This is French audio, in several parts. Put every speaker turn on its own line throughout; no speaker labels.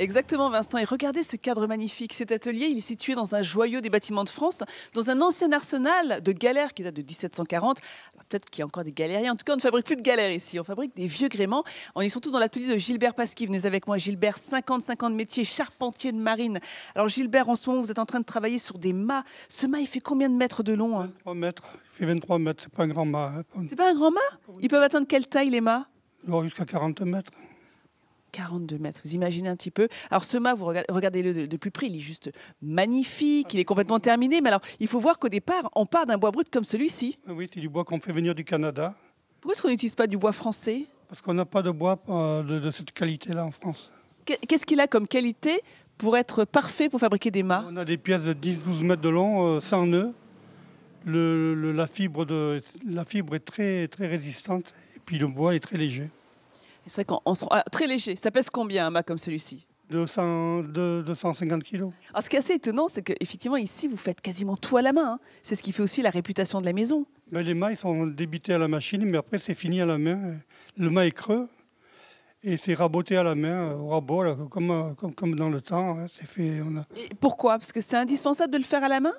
Exactement, Vincent. Et regardez ce cadre magnifique. Cet atelier, il est situé dans un joyau des bâtiments de France, dans un ancien arsenal de galères qui date de 1740. Bah, peut-être qu'il y a encore des galériens. En tout cas, on ne fabrique plus de galères ici. On fabrique des vieux gréments, On est surtout dans l'atelier de Gilbert Pasqui. Venez avec moi, Gilbert, 50-50 métiers, charpentier de marine. Alors, Gilbert, en ce moment, vous êtes en train de travailler sur des mâts. Ce mât, il fait combien de mètres de long hein 23 mètres. Il fait 23 mètres. C'est pas un grand mât. Hein. C'est pas un grand mât Ils peuvent
atteindre quelle taille, les mâts Jusqu'à 40 mètres.
42 mètres. Vous imaginez un petit peu. Alors ce mât, vous regardez-le de, plus près, il est juste magnifique, il est complètement terminé. Mais alors,
il faut voir qu'au départ, on part d'un bois brut comme celui-ci. Ah oui, c'est du bois qu'on fait venir du Canada. Pourquoi est-ce qu'on n'utilise pas du bois français Parce qu'on n'a pas de bois euh, de, cette qualité-là en France. Qu'est-ce qu'il a comme qualité pour être parfait pour fabriquer des mâts On a des pièces de 10-12 mètres de long, euh, sans nœuds. le, la, fibre de, la fibre est très, très résistante et puis le bois est très léger. C'est vrai qu'on ah, très léger. Ça pèse combien un mât comme celui-ci 250 kilos.
ce qui est assez étonnant, c'est qu'effectivement, ici, vous faites quasiment tout à la main. Hein. C'est ce qui fait aussi la réputation de la maison.
Ben, les mâts, sont débités à la machine, mais après, c'est fini à la main. Le mât est creux et c'est raboté à la main, euh, au rabot, euh, comme, dans le temps. Hein. c'est fait, on et pourquoi Parce que c'est indispensable de le faire à la main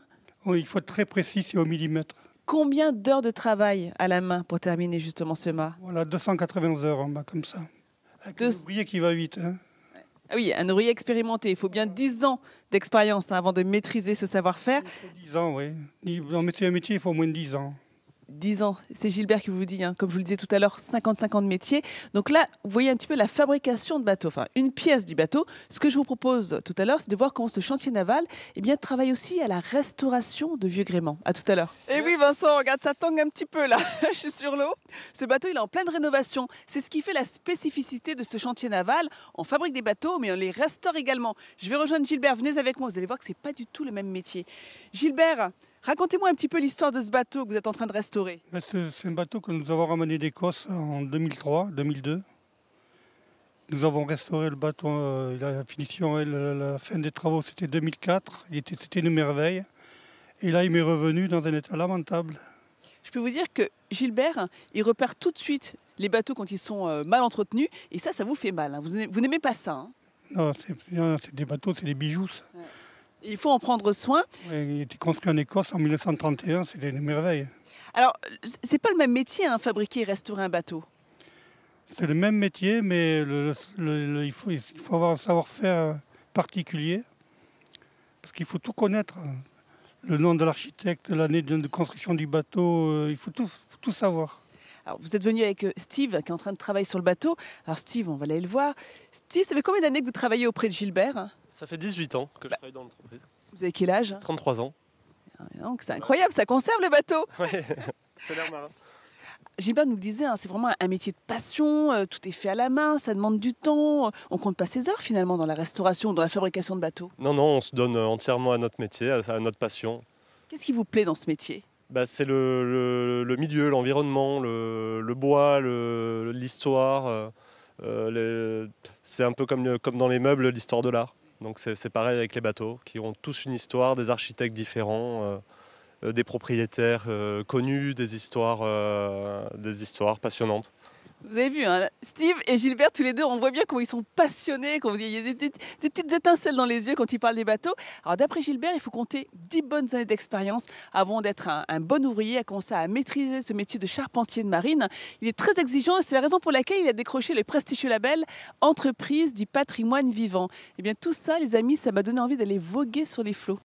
il faut être très précis, au millimètre combien d'heures de travail à la main pour terminer justement ce mât Voilà, 291 heures en bas comme ça. Avec un qui va vite. Hein. Ah oui,
un ouvrier expérimenté. Il faut bien 10 ans d'expérience hein, avant de maîtriser ce savoir-faire. 10 ans, oui. Dans un métier, il faut au moins 10 ans. 10 ans. C'est Gilbert qui vous dit, hein, comme je vous le disais tout à l'heure, 55 ans de métier. Donc là, vous voyez un petit peu la fabrication de bateaux, enfin une pièce du bateau. Ce que je vous propose tout à l'heure, c'est de voir comment ce chantier naval eh bien, travaille aussi à la restauration de vieux gréements. À tout à l'heure. Et eh oui, Vincent, regarde, ça tangue un petit peu là. je suis sur l'eau. Ce bateau, il est en pleine rénovation. C'est ce qui fait la spécificité de ce chantier naval. On fabrique des bateaux, mais on les restaure également. Je vais rejoindre Gilbert. Venez avec moi. Vous allez voir que ce n'est pas du tout le même métier. Gilbert,
Racontez-moi un petit peu l'histoire de ce bateau que vous êtes en train de restaurer. Bah, c'est un bateau que nous avons ramené d'Écosse en 2003-2002. Nous avons restauré le bateau, euh, la finition, la, la, fin des travaux c'était 2004, c'était une merveille. Et là il m'est revenu dans un état lamentable. Je peux vous dire que Gilbert, il repère tout de
suite les bateaux quand ils sont euh, mal entretenus, et ça, ça vous fait mal. Hein. Vous n'aimez pas ça. Hein.
Non, c'est des bateaux, c'est des bijoux. Il faut en prendre soin. Il il était construit en Écosse en 1931, c'était une merveille.
Alors, c'est pas le même métier, hein, fabriquer et restaurer un
bateau C'est le même métier, mais il, faut, avoir un savoir-faire particulier, parce qu'il faut tout connaître. Le nom de l'architecte, l'année de construction du bateau, euh, il faut tout savoir vous êtes venu avec
euh, Steve, qui est en train de travailler sur le bateau. Alors, Steve, on va aller le voir. Steve, ça fait combien d'années que vous travaillez auprès de Gilbert hein
Ça fait 18 ans que je bah. travaille dans l'entreprise.
Vous avez quel âge 33 ans. Donc, c'est incroyable, ça conserve le bateau.
Ouais, c'est l'air marin.
Gilbert nous le disait, hein, c'est vraiment un métier de passion, euh, tout est fait à la main, ça demande du temps. on compte pas ses heures finalement dans la restauration, dans la fabrication de bateaux.
Non, non, on se donne euh, entièrement à notre métier, à notre passion.
Qu'est-ce qui vous plaît dans ce métier
bah, c'est le, milieu, l'environnement, le, bois, l'histoire. Euh, euh, c'est un peu comme, dans les meubles, l'histoire de l'art. Donc c'est pareil avec les bateaux, qui ont tous une histoire, des architectes différents, euh, des propriétaires connus, des histoires passionnantes.
Vous avez vu, hein, Steve et Gilbert, tous les deux, on voit bien comment ils sont passionnés, quand il y a des, petites étincelles dans les yeux quand ils parlent des bateaux. Alors d'après Gilbert, il faut compter 10 bonnes années d'expérience avant d'être un, bon ouvrier, à commencer à maîtriser ce métier de charpentier de marine. Il est très exigeant et c'est la raison pour laquelle il a décroché le prestigieux label Entreprise du patrimoine vivant. Et eh bien tout ça, les amis, ça m'a donné envie d'aller voguer sur les flots.